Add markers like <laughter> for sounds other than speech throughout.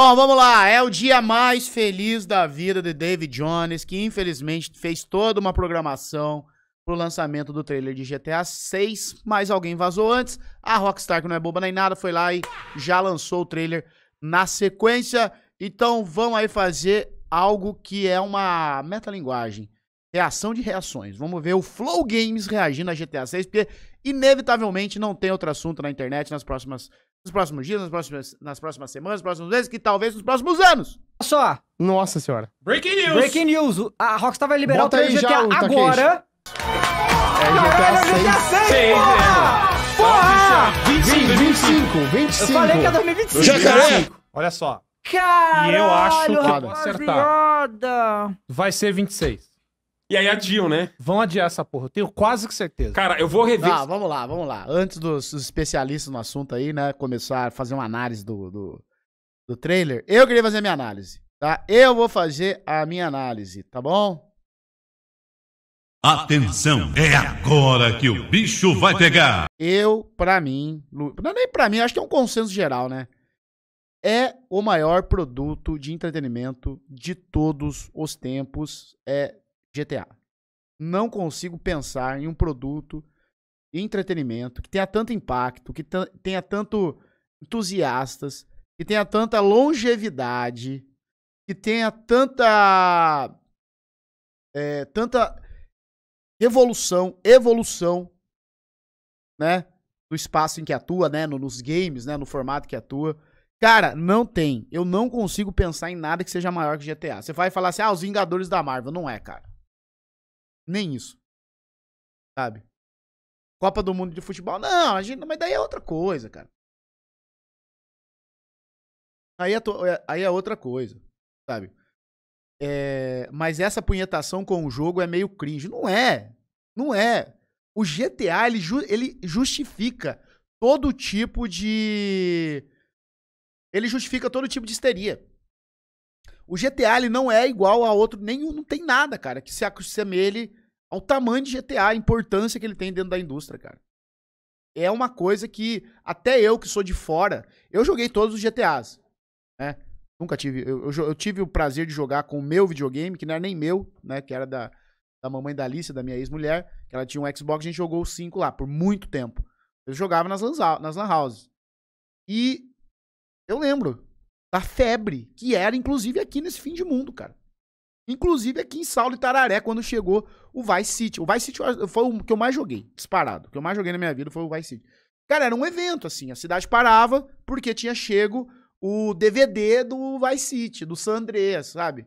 Bom, vamos lá. É o dia mais feliz da vida de David Jones, que infelizmente fez toda uma programação pro lançamento do trailer de GTA 6, mas alguém vazou antes. A Rockstar, que não é boba nem nada, foi lá e já lançou o trailer na sequência. Então vamos aí fazer algo que é uma metalinguagem. Reação de reações. Vamos ver o Flow Games reagindo a GTA 6, porque inevitavelmente não tem outro assunto na internet nas próximas nos próximos dias, nas próximas, nas próximas semanas, nos próximos meses, que talvez nos próximos anos. Só. Nossa senhora. Breaking news. Breaking news. A Rockstar vai liberar Bota o trailer GTA já, agora. É GTA 6. GTA 6, 6 porra! É. Porra! 25, 25, 25. Eu falei que é 2025. Já Jacaré. Tá. Olha só. Caralho, e eu acho que vai acertar. Vai ser 26. E aí adiam, né? Vão adiar essa porra, eu tenho quase que certeza. Cara, eu vou rever. Ah, vamos lá, vamos lá. Antes dos especialistas no assunto aí, né, começar a fazer uma análise do, do, do trailer, eu queria fazer a minha análise, tá? Eu vou fazer a minha análise, tá bom? Atenção, é agora que o bicho vai pegar. Eu, para mim, não é nem para mim, acho que é um consenso geral, né? É o maior produto de entretenimento de todos os tempos. É GTA. Não consigo pensar em um produto de entretenimento que tenha tanto impacto, que tenha tanto entusiastas, que tenha tanta longevidade, que tenha tanta. É, tanta evolução, evolução, né? Do espaço em que atua, né? nos games, né? No formato que atua. Cara, não tem. Eu não consigo pensar em nada que seja maior que GTA. Você vai falar assim, ah, os Vingadores da Marvel. Não é, cara. Nem isso. Sabe? Copa do Mundo de futebol, não, a gente, mas daí é outra coisa, cara. Aí é, to, aí é outra coisa, sabe? É, mas essa punhetação com o jogo é meio cringe. Não é. Não é. O GTA, ele, ele justifica todo tipo de. Ele justifica todo tipo de histeria. O GTA ele não é igual a outro nenhum, não tem nada, cara, que se assemelhe ao tamanho de GTA, a importância que ele tem dentro da indústria, cara. É uma coisa que até eu que sou de fora, eu joguei todos os GTAs, né? Nunca tive, eu, eu, eu tive o prazer de jogar com o meu videogame, que não era nem meu, né, que era da da mamãe da Alice, da minha ex-mulher, que ela tinha um Xbox, a gente jogou os 5 lá por muito tempo. Eu jogava nas lan, nas lan houses. E eu lembro da febre, que era inclusive aqui nesse fim de mundo, cara. Inclusive aqui em Saulo e Tararé, quando chegou o Vice City. O Vice City foi o que eu mais joguei, disparado. O que eu mais joguei na minha vida foi o Vice City. Cara, era um evento, assim. A cidade parava porque tinha chego o DVD do Vice City, do San Andreas, sabe?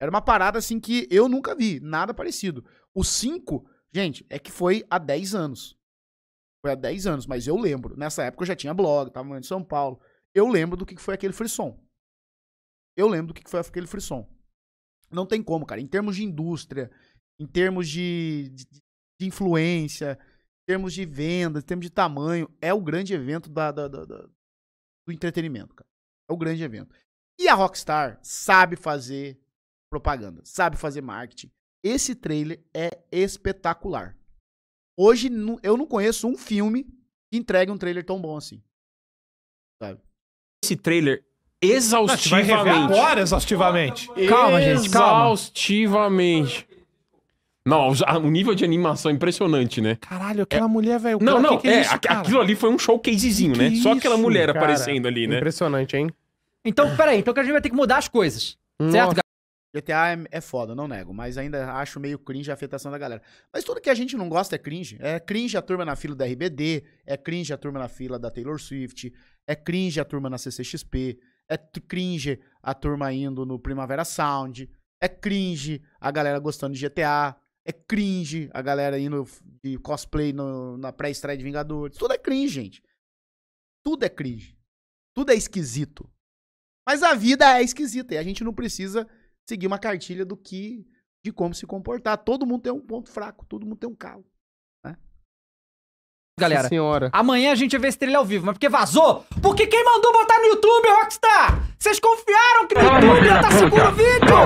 Era uma parada, assim, que eu nunca vi. Nada parecido. O 5, gente, é que foi há 10 anos. Foi há 10 anos, mas eu lembro. Nessa época eu já tinha blog, tava em São Paulo eu lembro do que foi aquele frisson. Eu lembro do que foi aquele frisson. Não tem como, cara. Em termos de indústria, em termos de, de, de influência, em termos de vendas, em termos de tamanho, é o grande evento da, da, da, da do entretenimento, cara. É o grande evento. E a Rockstar sabe fazer propaganda, sabe fazer marketing. Esse trailer é espetacular. Hoje eu não conheço um filme que entregue um trailer tão bom assim. Sabe? esse trailer exaustivamente. Não, vai agora, exaustivamente. Calma, gente, calma. Exaustivamente. Não, o nível de animação é impressionante, né? Caralho, aquela é... mulher, velho. Não, não, que que é, é isso, aquilo ali foi um showcasezinho, que né? Só aquela mulher cara. aparecendo ali, né? Impressionante, hein? Então, peraí, então a gente vai ter que mudar as coisas. Hum, certo, cara? GTA é, é foda, não nego, mas ainda acho meio cringe a afetação da galera. Mas tudo que a gente não gosta é cringe. É cringe a turma na fila da RBD, é cringe a turma na fila da Taylor Swift, é cringe a turma na CCXP. É cringe a turma indo no Primavera Sound. É cringe a galera gostando de GTA. É cringe a galera indo de cosplay no, na pré-estreia de Vingadores. Tudo é cringe, gente. Tudo é cringe. Tudo é esquisito. Mas a vida é esquisita e a gente não precisa seguir uma cartilha do que de como se comportar. Todo mundo tem um ponto fraco, todo mundo tem um calo galera. senhora. Amanhã a gente vai estrelar ao vivo, mas porque vazou? Porque quem mandou botar no YouTube, Rockstar? Vocês confiaram que no Toma, YouTube ia tá seguro o vídeo?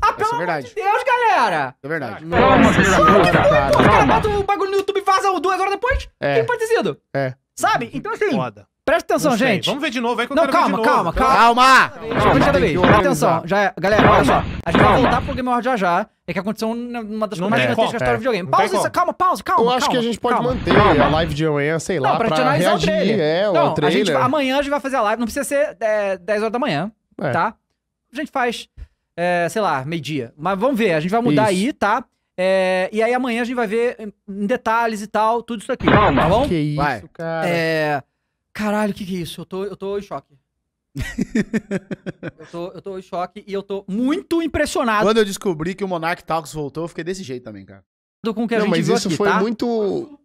Ah, é pelo é amor de verdade. Deus, galera! É verdade. Toma, filha da puta. Cara, bota o bagulho no YouTube e vaza duas horas depois? É. Quem pode ter sido? É. Sabe? Então assim... Foda. Presta atenção, gente. Vamos ver de novo, aí é que eu Não, calma, calma, calma, calma. Presta atenção, já, galera, olha só. A gente vai voltar pro Game Award já já. É que aconteceu né, uma das coisas mais gigantescas da história do videogame. É. Pausa, calma, pausa, calma. Eu acho que a gente pode manter a live de amanhã, sei lá, pra reagir. o trailer. É, o trailer. Amanhã a gente vai fazer a live, não precisa ser 10 é, horas da manhã, tá? A gente faz, sei lá, meio-dia. Mas vamos ver, a gente vai mudar aí, tá? É, e aí amanhã a gente vai ver em detalhes e tal, tudo isso aqui. Tá calma, tá bom? Que isso, cara. É, caralho, o que, que é isso? Eu tô, eu tô em choque. <laughs> eu, tô, eu tô em choque e eu tô muito impressionado. Quando eu descobri que o Monarch Talks voltou, eu fiquei desse jeito também, cara. Com que a Não, gente mas isso aqui, foi tá? muito.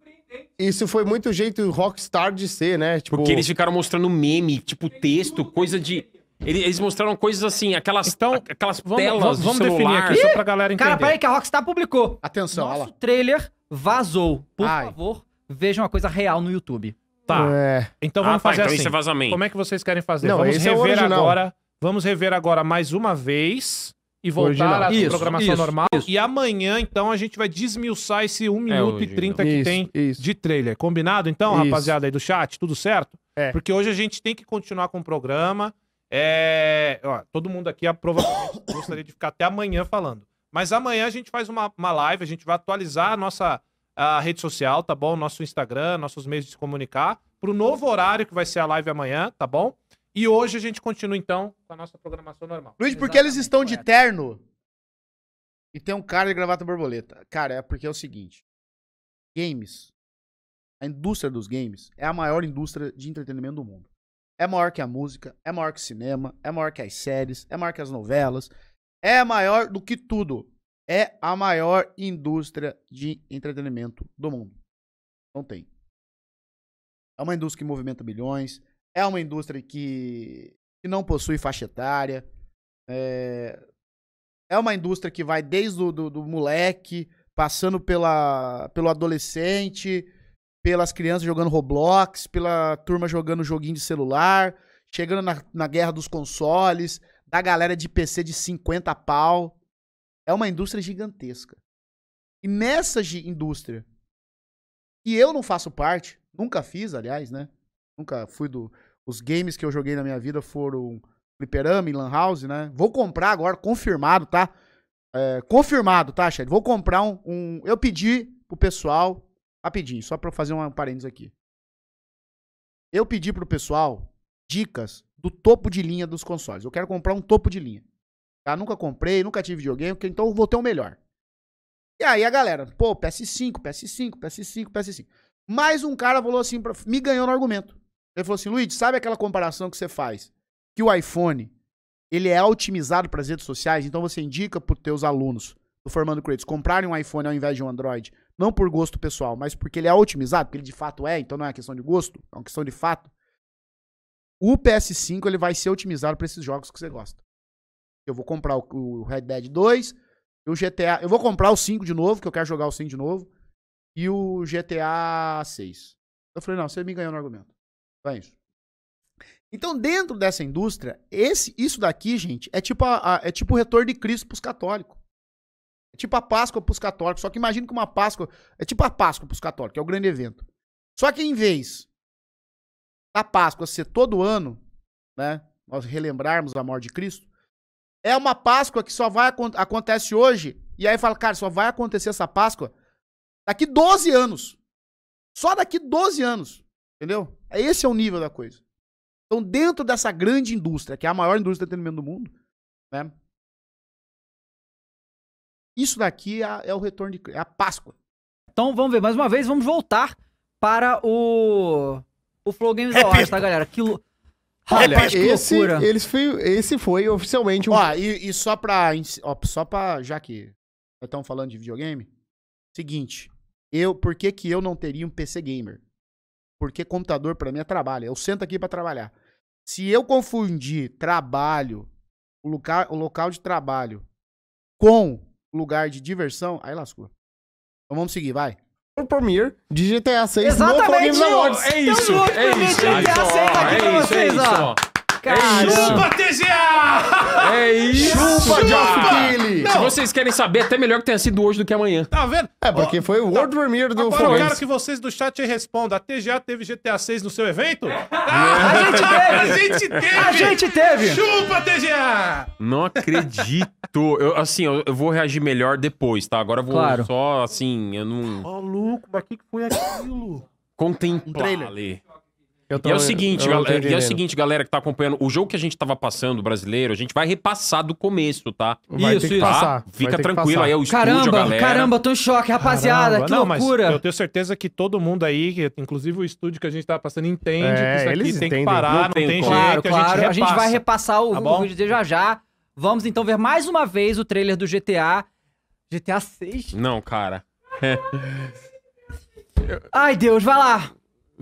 Isso foi muito jeito rockstar de ser, né? Tipo... Porque eles ficaram mostrando meme, tipo texto, coisa de. Eles mostraram coisas assim, aquelas, tão, aquelas vamos, telas vamos, vamos definir aqui só pra galera entender. Cara, peraí que a Rockstar publicou. Atenção, Nosso olha lá. trailer vazou. Por Ai. favor, vejam a coisa real no YouTube. Tá. É. Então ah, vamos ah, tá, fazer então assim. Isso é vazamento. Como é que vocês querem fazer? Não, vamos é rever é agora. Vamos rever agora mais uma vez e voltar à programação isso, normal. Isso. E amanhã, então, a gente vai desmiuçar esse 1 é minuto é, e 30 que tem de trailer. Combinado, então, rapaziada aí do chat? Tudo certo? É. Porque hoje a gente tem que continuar com o programa. É... Ó, todo mundo aqui ah, provavelmente <coughs> gostaria de ficar até amanhã falando. Mas amanhã a gente faz uma, uma live, a gente vai atualizar a nossa a rede social, tá bom? Nosso Instagram, nossos meios de se comunicar, pro novo horário que vai ser a live amanhã, tá bom? E hoje a gente continua, então, com a nossa programação normal. Luiz, por que eles estão de terno e tem um cara de gravata borboleta? Cara, é porque é o seguinte. Games. A indústria dos games é a maior indústria de entretenimento do mundo. É maior que a música, é maior que o cinema, é maior que as séries, é maior que as novelas, é maior do que tudo é a maior indústria de entretenimento do mundo. Não tem. É uma indústria que movimenta bilhões, é uma indústria que, que não possui faixa etária, é, é uma indústria que vai desde o do, do moleque, passando pela, pelo adolescente, pelas crianças jogando Roblox, pela turma jogando joguinho de celular, chegando na, na guerra dos consoles, da galera de PC de 50 pau é uma indústria gigantesca. E nessa indústria, que eu não faço parte, nunca fiz, aliás, né? Nunca fui do. Os games que eu joguei na minha vida foram Fliperama e Lan House, né? Vou comprar agora, confirmado, tá? É, confirmado, tá, Chad? Vou comprar um, um, Eu pedi pro pessoal. Rapidinho, só pra fazer um parênteses aqui. Eu pedi pro pessoal dicas do topo de linha dos consoles. Eu quero comprar um topo de linha. Tá? Nunca comprei, nunca tive videogame, então vou ter o um melhor. E aí a galera, pô, PS5, PS5, PS5, PS5. Mais um cara falou assim, pra, me ganhou no argumento. Ele falou assim, Luiz, sabe aquela comparação que você faz? Que o iPhone, ele é otimizado para as redes sociais, então você indica para os teus alunos do Formando Creators comprarem um iPhone ao invés de um Android, não por gosto pessoal, mas porque ele é otimizado, porque ele de fato é, então não é questão de gosto, é uma questão de fato. O PS5 ele vai ser otimizado para esses jogos que você gosta. Eu vou comprar o, o Red Dead 2, o GTA. Eu vou comprar o 5 de novo, que eu quero jogar o 5 de novo. E o GTA 6. Eu falei, não, você me ganhou no argumento. Então é isso. Então, dentro dessa indústria, esse, isso daqui, gente, é tipo, a, a, é tipo o retorno de Cristo pros católicos. É tipo a Páscoa pros católicos. Só que imagina que uma Páscoa. É tipo a Páscoa pros católicos, é o grande evento. Só que em vez da Páscoa ser todo ano, né? Nós relembrarmos a morte de Cristo, é uma Páscoa que só vai acontece hoje. E aí fala, cara, só vai acontecer essa Páscoa daqui 12 anos. Só daqui 12 anos. Entendeu? É, esse é o nível da coisa. Então, dentro dessa grande indústria, que é a maior indústria de entretenimento do mundo, né? Isso daqui é, é o retorno de é a Páscoa. Então vamos ver, mais uma vez, vamos voltar para o. O Flow Games Repita. É Awards, tá, galera? Que, Olha, Repete, esse, loucura. Eles foi, esse foi oficialmente um. Ó, e, e só pra. Ó, só pra. Já que estamos falando de videogame. Seguinte. Eu, por que, que eu não teria um PC gamer? Porque computador para mim é trabalho. Eu sento aqui para trabalhar. Se eu confundir trabalho, o, lugar, o local de trabalho, com lugar de diversão, aí lascou. Então vamos seguir, vai. Premiere de GTA 6 Exatamente, no Games Awards. É então, isso, é isso. GTA 6 aqui é pra é vocês, ó. É chupa, TGA! É isso! Chupa, Geoff Se vocês querem saber, é até melhor que tenha sido hoje do que amanhã. Tá vendo? É, porque foi o World tá. Premiere do Agora Foguense. eu quero que vocês do chat respondam. A TGA teve GTA 6 no seu evento? É. Ah, a gente <laughs> teve! A gente teve! A gente teve! Chupa, TGA! Não acredito. Eu, assim, eu, eu, vou reagir melhor depois, tá? Agora eu vou claro. só, assim, eu não... Ó, oh, louco, mas o que foi aquilo? Contemplar um ali. Tô, e é o seguinte, galera, e é o seguinte, galera que tá acompanhando, o jogo que a gente tava passando, brasileiro, a gente vai repassar do começo, tá? Vai isso, isso. Tá? Fica tranquilo aí, é o caramba, estúdio, galera. Caramba, tô em choque, rapaziada, caramba. que Não, loucura. eu tenho certeza que todo mundo aí, inclusive o estúdio que a gente tava passando, entende é, que isso é, aqui tem entendem. que parar, não, tem, não tem jeito, claro, claro. A, gente a gente vai repassar o, tá vídeo de já já. Vamos então ver mais uma vez o trailer do GTA. GTA 6? Não, cara. <laughs> Ai, Deus, vai lá.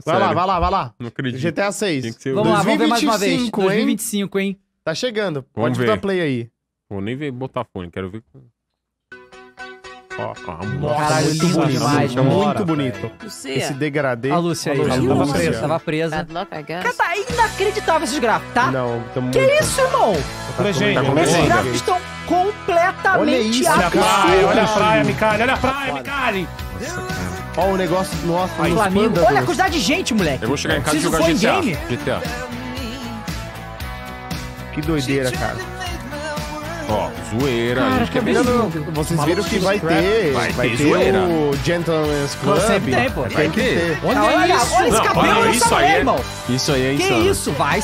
Vai Sério. lá, vai lá, vai lá. Não acredito. GTA 6. Vamos lá, vamos ver mais uma vez. 2025, hein? hein? Tá chegando. Vamos Pode ver. botar play aí. Vou nem ver botar fone, quero ver. Ó, ó, nossa, Caralho, muito lindo bonito. demais, muito bonito. Lucia. Esse degradê. A Lúcia aí, Lúcia. Tava presa. Tava presa. Cara, tá inacreditável esses gráficos, tá? Não, tamo Que muito... isso, irmão? Tá gente, tá esses gráficos estão completamente olha absurdos. Olha a praia, olha a praia, olha a praia, Mikali. Ó, o negócio do nosso. Aí, Flamengo. Olha a quantidade de gente, moleque. Eu vou chegar em casa e jogar GTA. Game. GTA. Que doideira, cara. Ó, zoeira. Cara, a gente quer ver Vocês viram que vai ter, é vai vai ter zoeira. o Gentleman's Club. Sempre tem, pô. Vai ter. Olha, olha, isso. olha esse cabelo não, isso aí, irmão. Isso aí é insano. Que isso, vai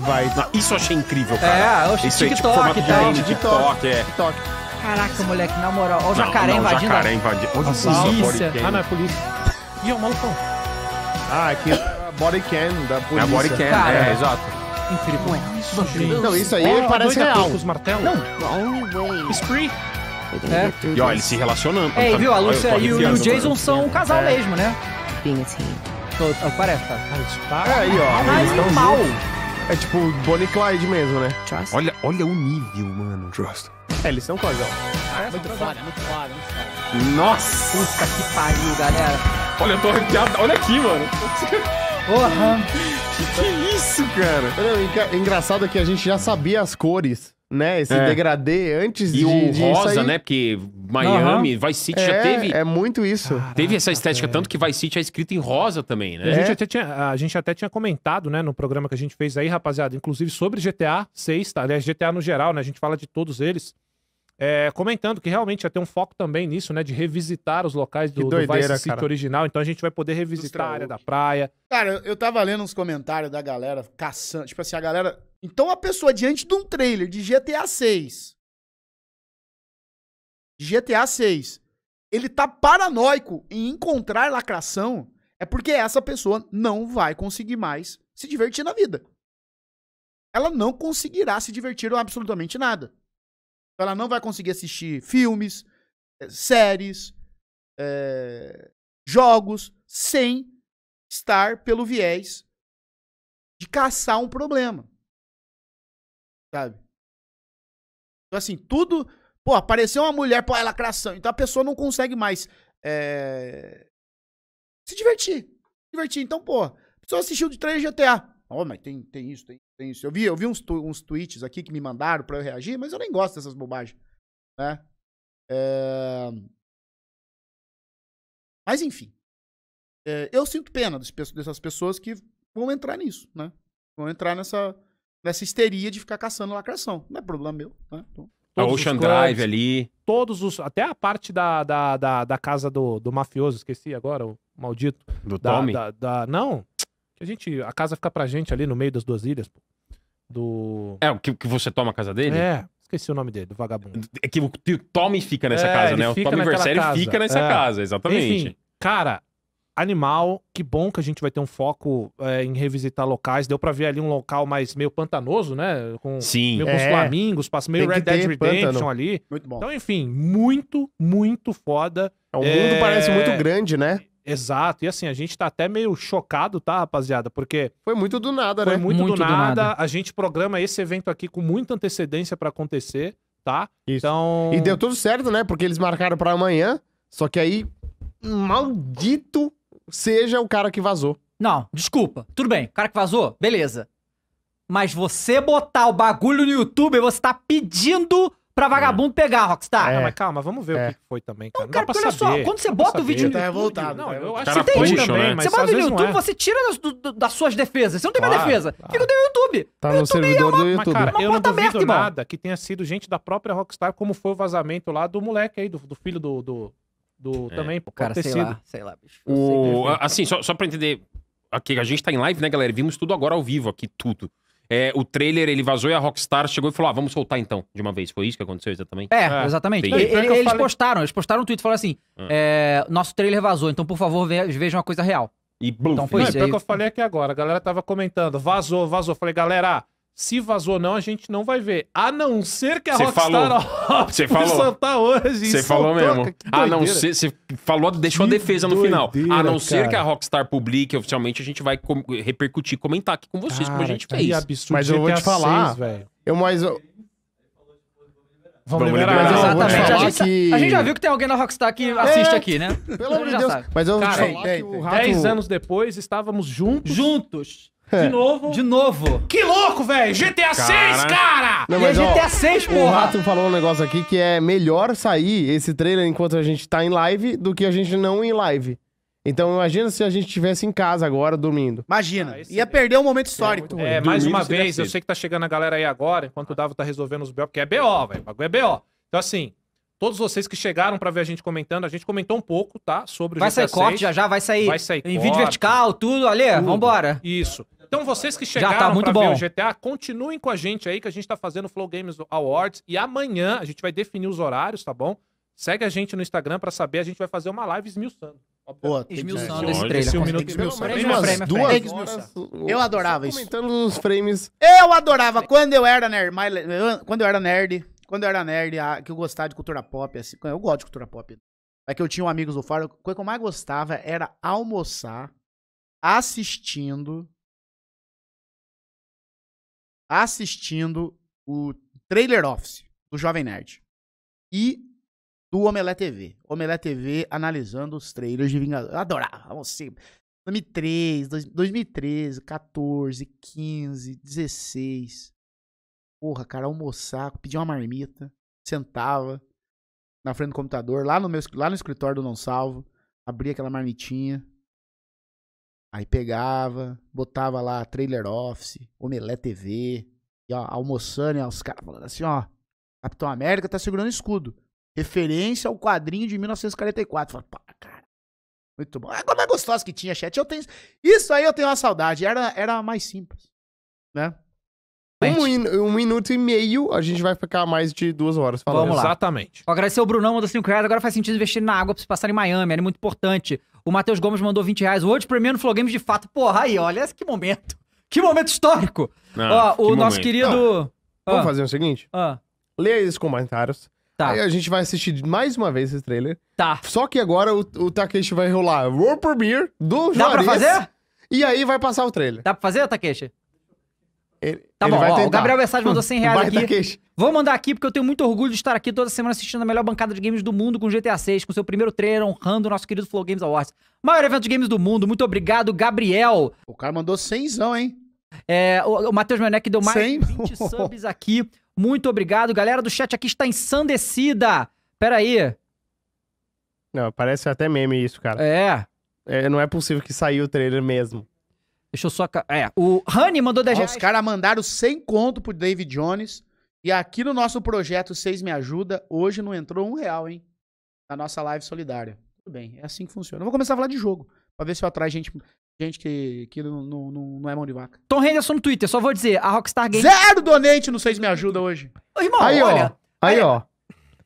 Vai. Não, isso eu achei incrível, cara. É, eu achei isso tipo, TikTok, é, tipo, formato tá? TikTok, TikTok, é. TikTok. Caraca, moleque, na moral. Olha o jacaré não, não, invadindo. jacaré a... invadindo. Onde a polícia. É? Ah, não, é polícia. Ih, é o malucão. Ah, aqui é, é a body cam da polícia. É a body cam, é, é, exato. Incrível. Isso, Não, isso aí é, parece real. Com os martelos. Não. Spree. É. E ó, eles se relacionando. É, viu? A Lúcia e, o Jason são um casal mesmo, né? Sim. parece, tá? Cara, tá aí, ó. Mas tá eles mal. É tipo Bonnie Clyde mesmo, né? Olha, olha o nível, mano. Trust. É, eles são cozão. Ah, é, muito foda, muito foda, muito foda. Nossa! que pariu, galera. Olha, eu tô arrepiado. Olha aqui, mano. Porra! que, que isso, cara? É engraçado que a gente já sabia as cores né? Esse é. degradê antes e de. E o de rosa, aí... né? Porque Miami, uhum. Vice City é, já teve. É muito isso. Caraca, teve essa estética, tanto que Vice City é escrito em rosa também, né? É. A, gente é. até tinha, a gente até tinha comentado, né, no programa que a gente fez aí, rapaziada, inclusive sobre GTA 6, tá? Aliás, GTA no geral, né? A gente fala de todos eles. É, comentando que realmente ia ter um foco também nisso, né? De revisitar os locais do, doideira, do Vice City original. Então a gente vai poder revisitar a área da praia. Cara, eu tava lendo uns comentários da galera caçando. Tipo assim, a galera. Então a pessoa diante de um trailer de GTA 6. GTA 6. Ele tá paranoico em encontrar lacração. É porque essa pessoa não vai conseguir mais se divertir na vida. Ela não conseguirá se divertir absolutamente nada. Então ela não vai conseguir assistir filmes, eh, séries, é, jogos, sem estar pelo viés de caçar um problema. Sabe? Então, assim, tudo. Pô, apareceu uma mulher, pô, é lacração. Então a pessoa não consegue mais é, se divertir. Se divertir. Então, pô, a pessoa assistiu de três GTA. Oh, mas tem, tem isso, tem, tem isso. Eu vi, eu vi uns, tu, uns tweets aqui que me mandaram para eu reagir, mas eu nem gosto dessas bobagens. Né? É... Mas, enfim. É, eu sinto pena dessas pessoas que vão entrar nisso, né? Vão entrar nessa, nessa histeria de ficar caçando lacração. Não é problema meu, né? Então, a é Ocean Drive ali. Todos os. Até a parte da, da, da, da casa do, do mafioso, esqueci agora, o maldito. Do da, Tommy? Da, da, não, a gente, a casa fica pra gente ali no meio das duas ilhas, pô. Do. É, o que, que você toma a casa dele? É, esqueci o nome dele, do vagabundo. É que o Tommy fica nessa é, casa, né? O Tommy Versério fica nessa é. casa, exatamente. Enfim, cara, animal, que bom que a gente vai ter um foco é, em revisitar locais. Deu pra ver ali um local mais meio pantanoso, né? Com, Sim. Meio com os é. flamingos, passa meio Red Dead Redemption pântano. ali. Muito bom. Então, enfim, muito, muito foda. É, o mundo é. parece muito grande, né? Exato, e assim, a gente tá até meio chocado, tá, rapaziada? Porque. Foi muito do nada, né? Foi muito, muito do, nada. do, nada. A gente programa esse evento aqui com muita antecedência para acontecer, tá? Isso. Então. E deu tudo certo, né? Porque eles marcaram para amanhã, só que aí, maldito seja o cara que vazou. Não, desculpa. Tudo bem, o cara que vazou, beleza. Mas você botar o bagulho no YouTube, você tá pedindo pra é. vagabundo pegar, Rockstar. É. Não, mas calma, vamos ver o é. que foi também, cara. Não, cara, porque saber. olha só, quando você bota o vídeo no tá YouTube... Não, eu acho que você né? mas Você bota no YouTube, você tira das suas defesas. Você não tem mais defesa. Fica no YouTube. Tá no servidor do YouTube. Cara, eu não duvido nada que tenha sido gente da própria Rockstar, como foi o vazamento lá do moleque aí, do filho do... Do, Também, pô, cara, sei lá, sei lá, bicho. O, assim, só, só pra entender, aqui, a gente tá em live, né, galera? Vimos tudo agora ao vivo aqui, tudo. É, o trailer ele vazou e a Rockstar chegou e falou: ah, vamos soltar então, de uma vez. Foi isso que aconteceu exatamente? É, é. exatamente. ele, eles falei... postaram, eles postaram um tweet falaram assim: ah. é, nosso trailer vazou, então por favor vejam uma coisa real. E blum, então, foi não, isso. que eu falei aqui agora, a galera tava comentando: vazou, vazou. Falei, galera. Se vazou ou não, a gente não vai ver. A não ser que a cê Rockstar Você falou. soltar hoje. Você falou mesmo. A ah, não ser... Você falou, deixou que a defesa doideira, no final. A não cara. ser que a Rockstar publique oficialmente, a gente vai com, repercutir, comentar aqui com vocês, cara, como a gente fez. Absurdo Mas eu vou te falar, velho. Eu mais... Vamos, Vamos liberar. Mas exatamente. É, a gente, a gente, já viu que tem alguém na Rockstar que é, assiste é, aqui, né? Pelo amor de Deus. Sabe. Mas eu vou te falar Dez anos depois, estávamos juntos... Juntos. É. De novo. De novo. Que louco, velho! GTA 6, cara! Não, e é GTA ó, 6, porra! O Rato falou um negócio aqui que é melhor sair esse trailer enquanto a gente tá em live do que a gente não em live. Então imagina se a gente estivesse em casa agora, dormindo. Imagina. Ah, ia é... perder um momento histórico. É, é mais uma vez, eu sei que tá chegando a galera aí agora, enquanto o Davo tá resolvendo os BO, porque é BO, velho. O bagulho é BO. Então assim, todos vocês que chegaram para ver a gente comentando, a gente comentou um pouco, tá? Sobre o Vai GTA sair corte já já, vai sair. Vai sair Em corte. vídeo vertical, tudo, ali, tudo. vambora. Isso. Então vocês que chegaram Já tá muito bom. o GTA, continuem com a gente aí que a gente tá fazendo o Flow Games Awards e amanhã a gente vai definir os horários, tá bom? Segue a gente no Instagram para saber, a gente vai fazer uma live esmiuçando. Boa, esmiuçando esse trailer. Um minuto esmiuçando. duas horas, Eu adorava isso. Comentando os frames. Eu adorava. Quando eu era nerd, quando eu era nerd, quando ah, eu era nerd, que eu gostava de cultura pop, assim, eu gosto de cultura pop. É que eu tinha um amigos do Faro, a coisa que eu mais gostava era almoçar assistindo assistindo o Trailer Office do Jovem Nerd e do Omelete TV. Omelete TV analisando os trailers de Vingadores. Eu adorava, você. 2003, 2013, 14, 15, 16. Porra, cara, almoçar, pedir uma marmita, sentava na frente do computador, lá no meu lá no escritório do Não Salvo, abria aquela marmitinha, Aí pegava, botava lá Trailer Office, Omelé TV, e ó, almoçando, e ó, os caras falando assim, ó, Capitão América tá segurando escudo. Referência ao quadrinho de 1944. Fala, pá, cara, muito bom. É como é gostoso que tinha chat. Eu tenho... Isso aí eu tenho uma saudade, era, era mais simples, né? Um, um, minuto e meio, a gente vai ficar mais de duas horas falando. Vamos lá. Exatamente. Ó, agradecer o Brunão, mandou 5 reais. Agora faz sentido investir na água pra se passar em Miami. Era é muito importante. O Matheus Gomes mandou 20 reais. O World Premiere no Flow Games de fato. Porra, aí, olha que momento. Que momento histórico. Ah, Ó, que o nosso querido. Ah, Vamos fazer o seguinte? Ah, Leia esses comentários. tá. Aí a gente vai assistir mais uma vez esse trailer. Tá. Só que agora o, o Takeshi vai rolar World Premiere do Dá pra fazer? E aí vai passar o trailer. Dá pra fazer, Takeshi? Ele, tá ele bom, ó, o Gabriel Versace mandou 100 <laughs> reais aqui. Queixa. Vou mandar aqui porque eu tenho muito orgulho de estar aqui toda semana assistindo a melhor bancada de games do mundo com GTA 6, com seu primeiro trailer honrando o nosso querido Flow Games Awards. Maior evento de games do mundo. Muito obrigado, Gabriel. O cara mandou 100 hein? É, o, o Matheus Menec deu mais 100? 20 <laughs> subs aqui. Muito obrigado. Galera do chat aqui está ensandecida. Pera aí. Não, parece até meme isso, cara. É. é não é possível que saiu o trailer mesmo. Deixa eu só. É, o Rani mandou 10 Ó, reais. Os caras mandaram 100 conto pro David Jones. E aqui no nosso projeto Vocês Me Ajuda, hoje não entrou um real, hein? Na nossa live solidária. Tudo bem, é assim que funciona. Eu vou começar a falar de jogo, pra ver se eu atraio gente, gente que, que não, não, não é mão de vaca. Tom Henderson no Twitter, só vou dizer, a Rockstar Games... Zero donate no Vocês Me Ajuda hoje. Ô, irmão, aí, olha... Ó, aí, aí, ó.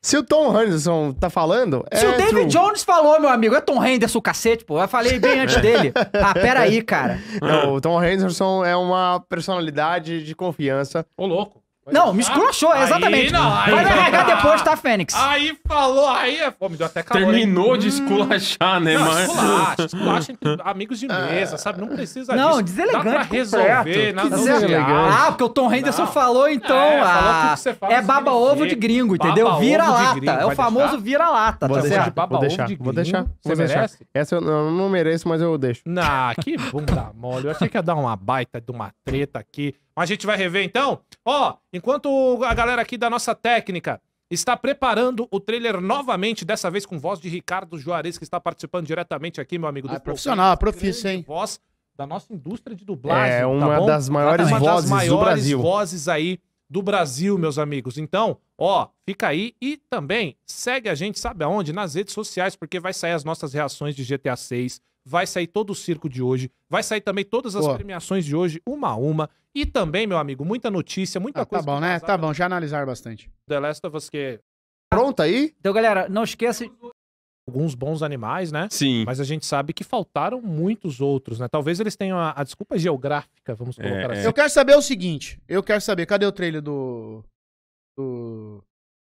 Se o Tom Henderson tá falando. Se é o David true. Jones falou, meu amigo, é Tom Henderson é o cacete, pô. Eu falei bem antes dele. Ah, peraí, cara. Não, o Tom Henderson é uma personalidade de confiança. Ô, louco. Não, me esculachou, ah, exatamente. Aí não, aí Vai me arregar depois, tá, Fênix? Aí falou, aí é. Pô, me deu até calor. Terminou hein? de hum. esculachar, né, mano? Esculacha, esculacha amigos de mesa, sabe? Não precisa não, disso. Deselegante, Dá pra resolver, nada deselegante. Ah, porque o Tom Henderson falou, então. É, ah, falou é baba-ovo de gringo, entendeu? Vira-lata. É o famoso vira-lata, tá certo? Vou deixar, vou deixar. Você merece? Essa eu não mereço, mas eu deixo. Ah, que bunda mole. Eu achei que ia dar uma baita de uma treta aqui. A gente vai rever então. Ó, enquanto a galera aqui da nossa técnica está preparando o trailer novamente, dessa vez com voz de Ricardo Juarez, que está participando diretamente aqui, meu amigo do ah, é profissional, é profissa, hein? Voz da nossa indústria de dublagem. É tá uma tá das maiores uma vozes das maiores do Brasil. vozes aí do Brasil, meus amigos. Então, ó, fica aí e também segue a gente, sabe aonde? Nas redes sociais, porque vai sair as nossas reações de GTA 6 vai sair todo o circo de hoje, vai sair também todas as premiações de hoje, uma a uma. E também, meu amigo, muita notícia, muita ah, tá coisa. Né? Tá bom, né? Tá bom, já analisaram bastante. The Last of Us que... É Pronto aí? Então, galera, não esquece alguns bons animais, né? Sim. Mas a gente sabe que faltaram muitos outros, né? Talvez eles tenham a, a desculpa geográfica, vamos é, colocar é, assim. Eu quero saber o seguinte, eu quero saber, cadê o trailer do do,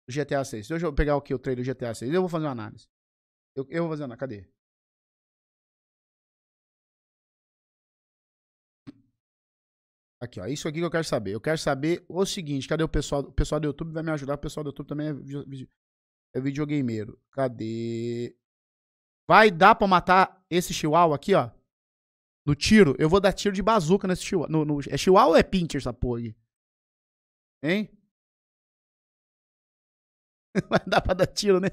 do GTA 6? Deixa eu pegar aqui o trailer do GTA 6, eu vou fazer uma análise. Eu, eu vou fazer uma, cadê? Aqui, ó. Isso aqui que eu quero saber. Eu quero saber o seguinte: cadê o pessoal? O pessoal do YouTube vai me ajudar. O pessoal do YouTube também é, é videogameiro. Cadê? Vai dar pra matar esse chihuahua aqui, ó? No tiro? Eu vou dar tiro de bazuca nesse chihuahua. No, no... É chihuahua ou é pincher essa porra aqui? Hein? <laughs> Vai dar pra dar tiro, né?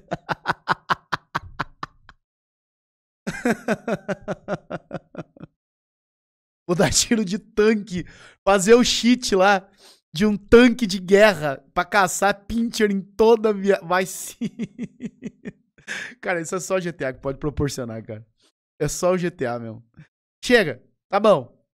<laughs> Vou dar tiro de tanque. Fazer o shit lá de um tanque de guerra para caçar pincher em toda a via Vai sim. <laughs> cara, isso é só o GTA que pode proporcionar, cara. É só o GTA mesmo. Chega. Tá bom.